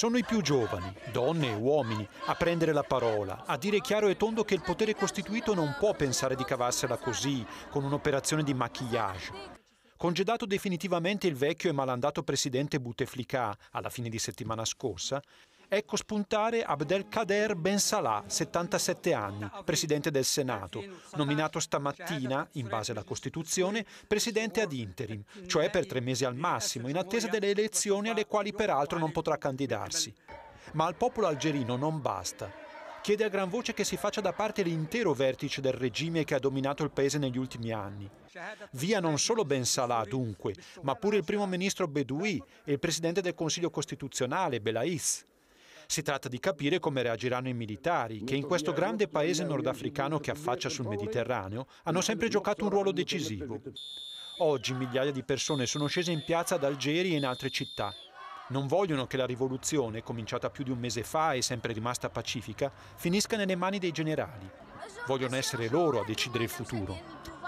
Sono i più giovani, donne e uomini, a prendere la parola, a dire chiaro e tondo che il potere costituito non può pensare di cavarsela così, con un'operazione di maquillage. Congedato definitivamente il vecchio e malandato presidente Bouteflika alla fine di settimana scorsa, Ecco spuntare Abdelkader Ben Salah, 77 anni, presidente del Senato, nominato stamattina, in base alla Costituzione, presidente ad interim, cioè per tre mesi al massimo, in attesa delle elezioni alle quali peraltro non potrà candidarsi. Ma al popolo algerino non basta chiede a gran voce che si faccia da parte l'intero vertice del regime che ha dominato il paese negli ultimi anni. Via non solo Ben Salah, dunque, ma pure il primo ministro Bedoui e il presidente del Consiglio Costituzionale, Belaïs. Si tratta di capire come reagiranno i militari, che in questo grande paese nordafricano che affaccia sul Mediterraneo hanno sempre giocato un ruolo decisivo. Oggi migliaia di persone sono scese in piazza ad Algeri e in altre città. Non vogliono che la rivoluzione, cominciata più di un mese fa e sempre rimasta pacifica, finisca nelle mani dei generali. Vogliono essere loro a decidere il futuro.